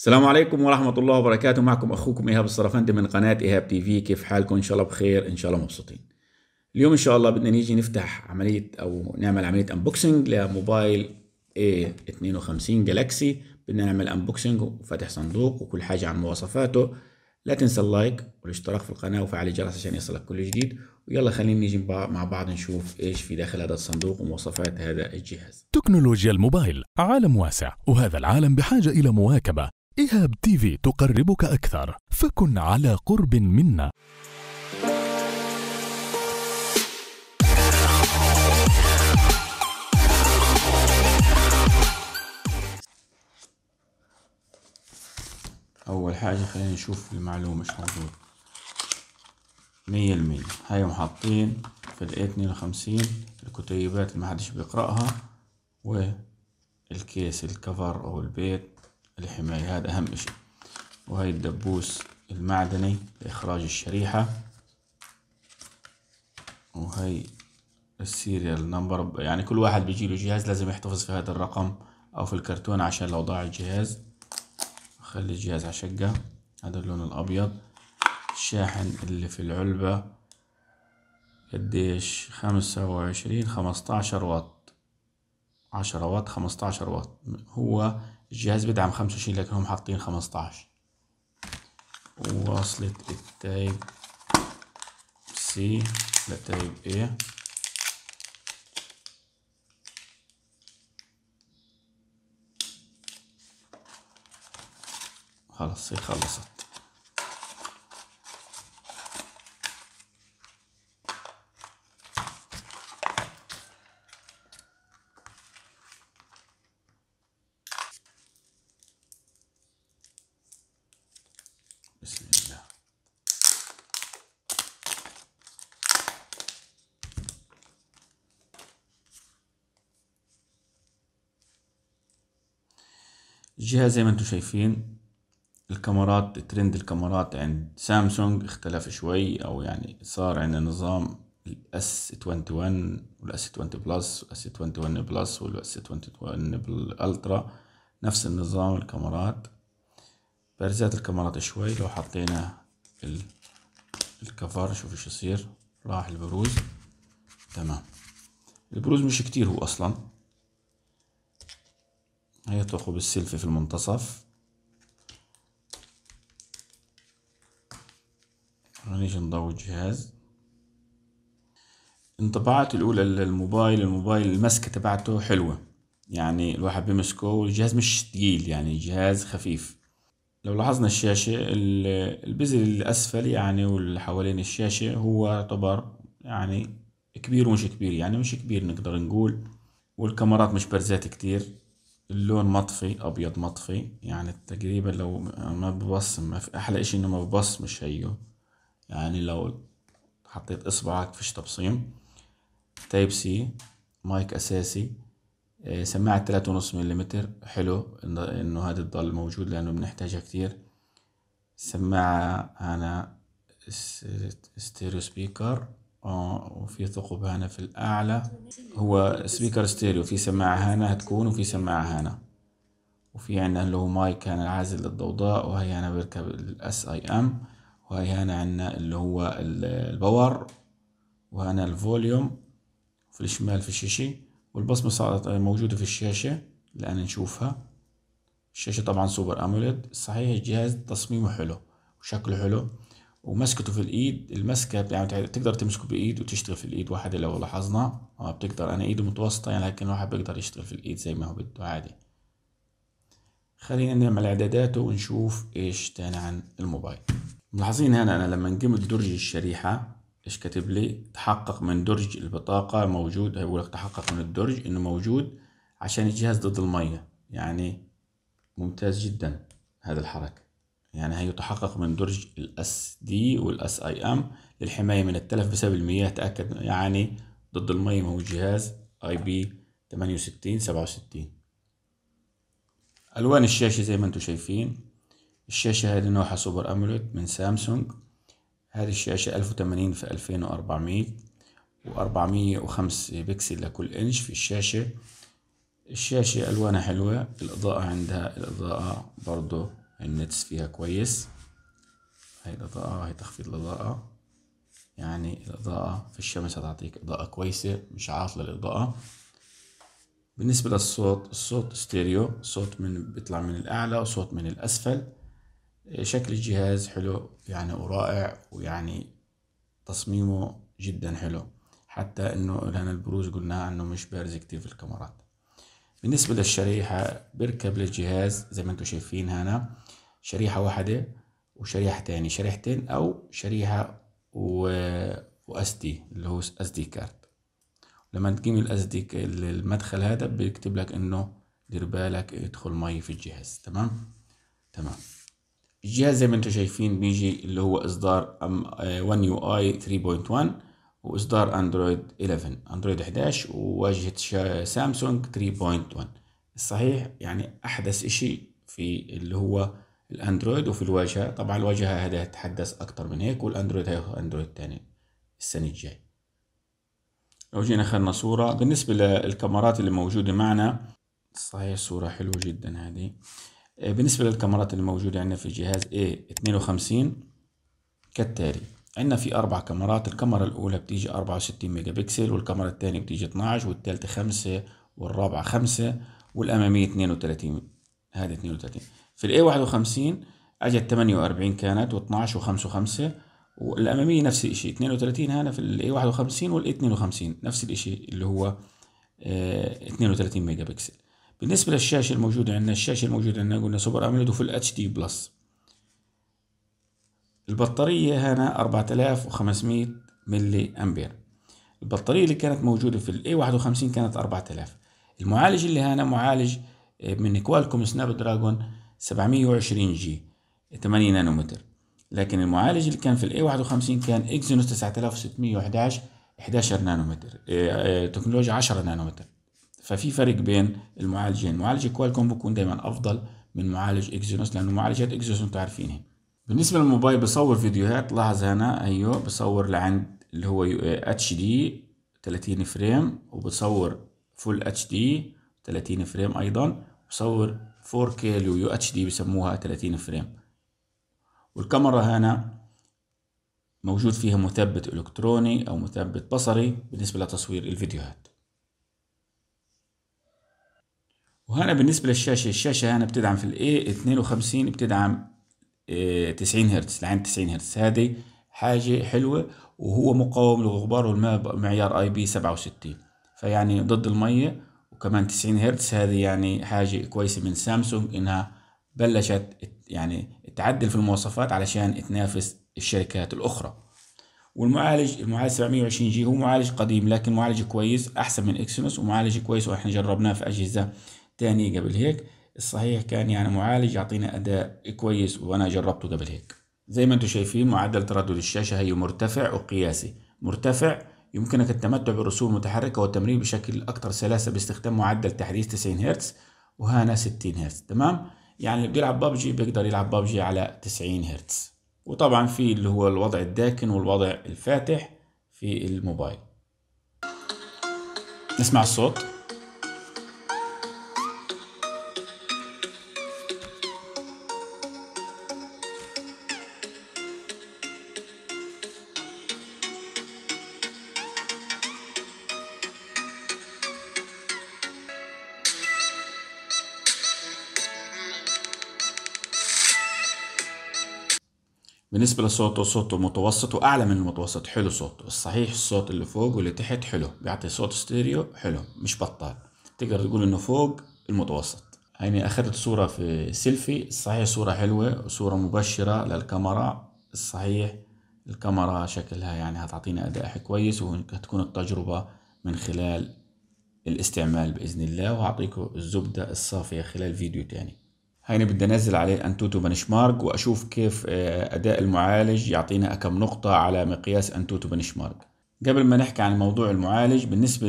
السلام عليكم ورحمة الله وبركاته معكم أخوكم إيهاب الصرفندي من قناة إيهاب تي في كيف حالكم إن شاء الله بخير إن شاء الله مبسوطين اليوم إن شاء الله بدنا نيجي نفتح عملية أو نعمل عملية أنبوكسنج لموبايل A52 جالاكسي بدنا نعمل أنبوكسنج وفتح صندوق وكل حاجة عن مواصفاته لا تنسى اللايك والاشتراك في القناة وفعل الجرس عشان يصلك كل جديد ويلا خلينا نيجي مع بعض نشوف ايش في داخل هذا الصندوق ومواصفات هذا الجهاز تكنولوجيا الموبايل عالم واسع وهذا العالم بحاجة إلى مواكبة إيهاب تيفي تقربك أكثر فكن على قرب منا أول حاجة خلينا نشوف المعلومة مش موجود مية المية هاي محطين في الـ اتنين وخمسين الكتيبات اللي محدش بيقرأها والكيس الكفر أو البيت الحماية هذا أهم شيء وهي الدبوس المعدني لإخراج الشريحة وهي السيريال نمبر يعني كل واحد بيجي له جهاز لازم يحتفظ في هذا الرقم أو في الكرتون عشان لو ضاع الجهاز أخلي الجهاز عشقة هذا اللون الأبيض الشاحن اللي في العلبة قديش خمسة وعشرين خمستاشر واط عشرة واط خمستاشر واط هو الجهاز بدعم 25 لكن هم حاطين 15 ووصلت التايب سي لتايب ايه خلاص هي خلصت الجهاز زي ما انتم شايفين الكاميرات ترند الكاميرات عند سامسونج اختلف شوي او يعني صار عندنا نظام الاس 21 والاس 20 بلس والاس 21 بلس والاس 21 بالالترا نفس النظام الكاميرات بارزات الكاميرات شوي لو حطينا الكفر شوف ايش يصير راح البروز تمام البروز مش كتير هو اصلا هي ثقب السلفي في المنتصف هنيجي نضوي الجهاز انطباعات الأولى للموبايل الموبايل المسكة تبعته حلوة يعني الواحد بيمسكه والجهاز مش تقيل يعني جهاز خفيف لو لاحظنا الشاشة البزل الأسفل يعني واللي حوالين الشاشة هو يعتبر يعني كبير ومش كبير يعني مش كبير نقدر نقول والكاميرات مش برزات كتير اللون مطفي ابيض مطفي يعني تقريبا لو ما ببصم ما في احلى اشي انه ما ببصمش هيو يعني لو حطيت اصبعك فيش تبصيم تايب سي مايك اساسي آه، سماعة تلاتة ونص مليمتر حلو انه هذا تضل موجود لانه بنحتاجها كتير سماعة انا ستيريو سبيكر آه، وفي ثقب هنا في الأعلى هو سبيكر ستيريو في سماعة هنا هتكون وفي سماعة هنا وفي عندنا اللي هو مايك هنا العازل للضوضاء وهي هنا بركب الاس اي ام وهي هنا عندنا اللي هو الباور وهنا الفوليوم في الشمال في الشاشة والبصمة صارت موجودة في الشاشة اللي أنا نشوفها الشاشة طبعا سوبر أموليد صحيح الجهاز تصميمه حلو وشكله حلو ومسكته في الايد المسكه يعني تقدر تمسكه بايد وتشتغل في الايد واحده لو لاحظنا اه بتقدر انا ايده متوسطه يعني لكن الواحد بيقدر يشتغل في الايد زي ما هو بده عادي خلينا نعمل اعداداته ونشوف ايش تاني عن الموبايل ملاحظين هنا انا لما نقيم درج الشريحه ايش كاتب لي تحقق من درج البطاقه موجود هيقول لك تحقق من الدرج انه موجود عشان الجهاز ضد الميه يعني ممتاز جدا هذا الحركه يعني هيتحقق من درج الاس دي والاس اي ام للحمايه من التلف بسبب المياه تاكد يعني ضد المية هو جهاز اي بي 68 الوان الشاشه زي ما انتم شايفين الشاشه هذه نوعها سوبر اموليد من سامسونج هذه الشاشه 1080 في 2400 و405 بكسل لكل انش في الشاشه الشاشة ألوانها حلوة الإضاءة عندها الإضاءة برضو النتس فيها كويس هاي الإضاءة هاي تخفيض الإضاءة يعني الإضاءة في الشمس هتعطيك إضاءة كويسة مش عاطلة الإضاءة بالنسبة للصوت الصوت ستيريو صوت من بيطلع من الأعلى وصوت من الأسفل شكل الجهاز حلو يعني ورائع ويعني تصميمه جدا حلو حتى انه لان البروز قلنا انه مش بارز كتير في الكاميرات بالنسبة للشريحة بركب للجهاز زي ما انتم شايفين هنا شريحة واحدة وشريحتين شريحتين أو شريحة و واس دي اللي هو اس دي كارد لما تقيم الاس دي المدخل هذا بيكتب لك انه دير بالك يدخل مي في الجهاز تمام تمام الجهاز زي ما انتم شايفين بيجي اللي هو اصدار 1 يو اي 3.1 واصدار اندرويد 11 اندرويد 11 وواجهه سامسونج 3.1 الصحيح يعني احدث اشي في اللي هو الاندرويد وفي الواجهه طبعا الواجهه هذه تتحدث اكثر من هيك والاندرويد هي اندرويد ثاني السنه الجايه لو جينا اخذنا صوره بالنسبه للكاميرات اللي موجوده معنا صحيح صوره حلوه جدا هذه آه، بالنسبه للكاميرات اللي موجوده عندنا في جهاز A52 كالتالي عندنا في اربع كاميرات الكاميرا الاولى بتيجي 64 ميجا بكسل والكاميرا الثانيه بتيجي 12 والثالثه 5 والرابعه 5 والاماميه 32 هذه 32 في الاي 51 اجت 48 كانت و12 و5 و5 والاماميه نفس الشيء 32 هنا في الاي 51 والاي 52 نفس الشيء اللي هو 32 ميجا بكسل بالنسبه للشاشه الموجوده عندنا الشاشه الموجوده عندنا قلنا سوبر اموليد وفي الاتش دي بلس البطاريه هنا 4500 ملي امبير البطاريه اللي كانت موجوده في الاي 51 كانت 4000 المعالج اللي هنا معالج آه، من كوالكوم سناب دراجون 720 جي 8 نانومتر لكن المعالج اللي كان في الاي 51 كان اكسينوس 9611 11 نانومتر إيه، إيه، تكنولوجيا 10 نانومتر ففي فرق بين المعالجين معالج كوالكوم بيكون دايما افضل من معالج اكسينوس لانه معالجات اكسينوس انتم عارفينها بالنسبه للموبايل بصور فيديوهات لاحظ هنا ايوه بصور لعند اللي هو اتش دي 30 فريم وبصور فول اتش دي 30 فريم ايضا بصور 4K لو يو اتش دي بسموها 30 فريم والكاميرا هنا موجود فيها مثبت الكتروني او مثبت بصري بالنسبه لتصوير الفيديوهات وهنا بالنسبه للشاشه الشاشه هنا بتدعم في الاي 52 بتدعم 90 آه، هرتز لعند 90 هرتز هذه حاجه حلوه وهو مقاوم للغبار معيار اي بي 67 فيعني ضد الميه وكمان 90 هرتز هذه يعني حاجة كويسة من سامسونج إنها بلشت يعني تعدل في المواصفات علشان تنافس الشركات الأخرى والمعالج المعالج 720 جي هو معالج قديم لكن معالج كويس أحسن من إكسينوس ومعالج كويس وإحنا جربناه في أجهزة تانية قبل هيك الصحيح كان يعني معالج يعطينا أداء كويس وأنا جربته قبل هيك زي ما انتم شايفين معدل تردد الشاشة هي مرتفع وقياسي مرتفع يمكنك التمتع بالرسوم المتحركة والتمرين بشكل أكثر سلاسة باستخدام معدل تحديث 90 هرتز وهنا 60 هرتز تمام يعني اللي بيلعب ببجي بيقدر يلعب ببجي على 90 هرتز وطبعا في اللي هو الوضع الداكن والوضع الفاتح في الموبايل نسمع الصوت بالنسبة لصوته صوته متوسط وأعلى من المتوسط حلو صوته الصحيح الصوت اللي فوق واللي تحت حلو بيعطي صوت ستيريو حلو مش بطال تقدر تقول إنه فوق المتوسط هيني يعني أخذت صورة في سيلفي الصحيح صورة حلوة وصورة مبشرة للكاميرا الصحيح الكاميرا شكلها يعني هتعطينا أداء كويس وهتكون التجربة من خلال الاستعمال بإذن الله وهعطيكم الزبدة الصافية خلال فيديو تاني هيني بدي انزل عليه انتوتو بنش مارك واشوف كيف آه، اداء المعالج يعطينا كم نقطة على مقياس انتوتو بنش مارك قبل ما نحكي عن موضوع المعالج بالنسبة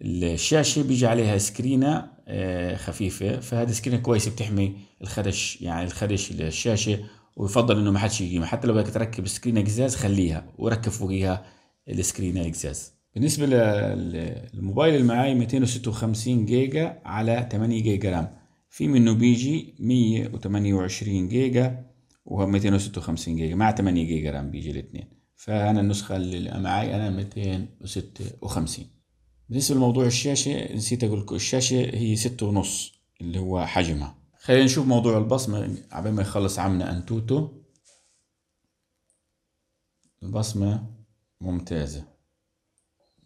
للشاشة بيجي عليها سكرينة آه، خفيفة فهذه سكرينة كويسة بتحمي الخدش يعني الخدش للشاشة ويفضل انه ما حدش يجيبها حتى لو بدك تركب سكرينة قزاز خليها وركب فوقيها السكرينة القزاز بالنسبة للموبايل اللي معاي 256 جيجا على 8 جيجا رام في منه بيجي 128 جيجا و 256 جيجا مع 8 جيجا رام بيجي الاثنين فانا النسخه اللي معي انا 256 بالنسبه لموضوع الشاشه نسيت اقول لكم الشاشه هي 6.5 اللي هو حجمها خلينا نشوف موضوع البصمه عبال ما يخلص عمنا انتوتو البصمه ممتازه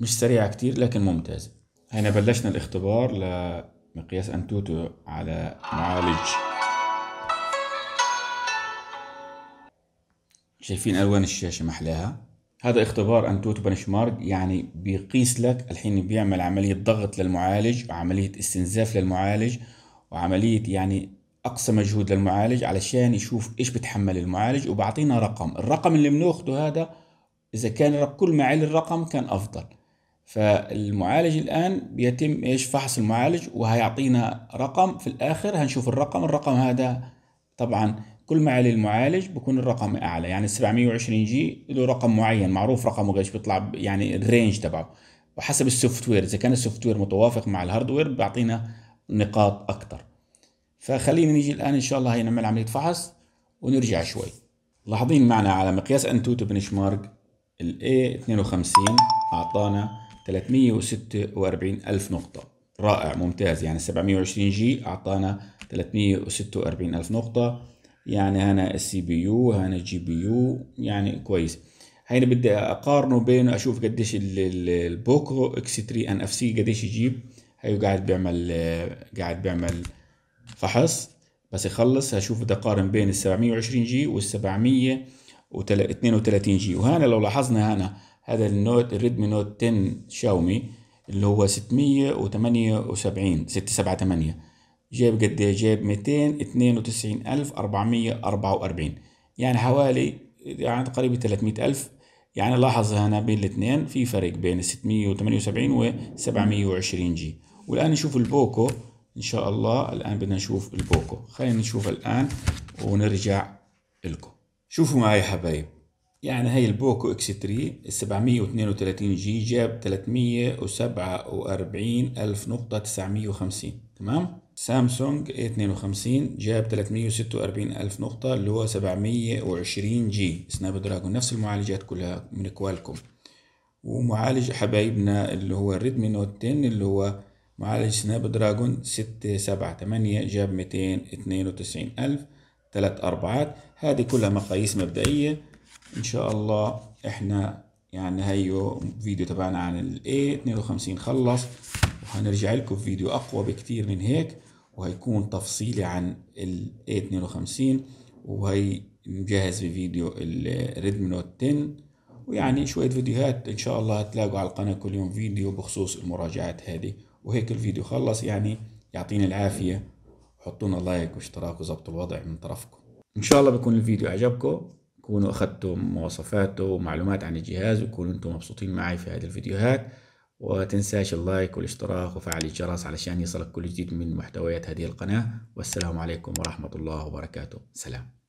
مش سريعه كتير لكن ممتازه هنا بلشنا الاختبار ل مقياس أنتوتو على معالج شايفين ألوان الشاشة محلاها هذا اختبار أنتوتو بنشمارك يعني بيقيس لك الحين بيعمل عملية ضغط للمعالج وعملية استنزاف للمعالج وعملية يعني أقصى مجهود للمعالج علشان يشوف إيش بتحمل المعالج وبعطينا رقم الرقم اللي بناخده هذا إذا كان كل ما علي الرقم كان أفضل فالمعالج الآن بيتم إيش فحص المعالج وهيعطينا رقم في الآخر هنشوف الرقم الرقم هذا طبعا كل ما علي المعالج بكون الرقم أعلى يعني 720 جي له رقم معين معروف رقمه قديش بيطلع يعني الرينج تبعه وحسب السوفت وير إذا كان السوفت وير متوافق مع الهاردوير بيعطينا نقاط اكثر فخلينا نيجي الآن إن شاء الله هي نعمل عملية فحص ونرجع شوي لاحظين معنا على مقياس أنتوتو بنش مارك ال A52 أعطانا 346 ألف نقطة رائع ممتاز يعني 720 جي أعطانا 346 ألف نقطة يعني هنا السي بي يو هنا الجي بي يو يعني كويس هنا بدي أقارنه بين أشوف قديش البوكو اكس 3 ان اف سي قديش يجيب هيو قاعد بيعمل قاعد بيعمل فحص بس يخلص هشوف بدي أقارن بين ال 720 جي وال 732 جي وهنا لو لاحظنا هنا هذا النوت الريدمي نوت 10 شاومي اللي هو 678 678 جايب قد ايه جايب 292444 يعني حوالي يعني تقريبا 300000 يعني لاحظ هنا بين الاثنين في فرق بين 678 و 720 جي والان نشوف البوكو ان شاء الله الان بدنا نشوف البوكو خلينا نشوف الان ونرجع لكم شوفوا معي يا حبايب يعني هاي البوكو اكس 3 732 جي جاب 347 ألف نقطة 950 تمام سامسونج A إيه 52 جاب 346 ألف نقطة اللي هو 720 جي سناب دراجون نفس المعالجات كلها من كوالكوم ومعالج حبايبنا اللي هو الريدمي نوت 10 اللي هو معالج سناب دراجون 678 جاب 292 ألف ثلاث أربعات هذه كلها مقاييس مبدئية ان شاء الله احنا يعني هيو فيديو تبعنا عن A 52 خلص وهنرجع لكم فيديو اقوى بكتير من هيك وهيكون تفصيلي عن A 52 وهي مجهز بفيديو ال Redmi Note 10 ويعني شوية فيديوهات ان شاء الله هتلاقوا على القناة كل يوم فيديو بخصوص المراجعات هذه وهيك الفيديو خلص يعني يعطينا العافية حطونا لايك واشتراك وزبط الوضع من طرفكم ان شاء الله بكون الفيديو عجبكم كونوا اخذتوا مواصفاته ومعلومات عن الجهاز وكونوا أنتم مبسوطين معي في هذه الفيديوهات وتنساش اللايك والاشتراك وفعل الجرس علشان يصلك كل جديد من محتويات هذه القناة والسلام عليكم ورحمة الله وبركاته سلام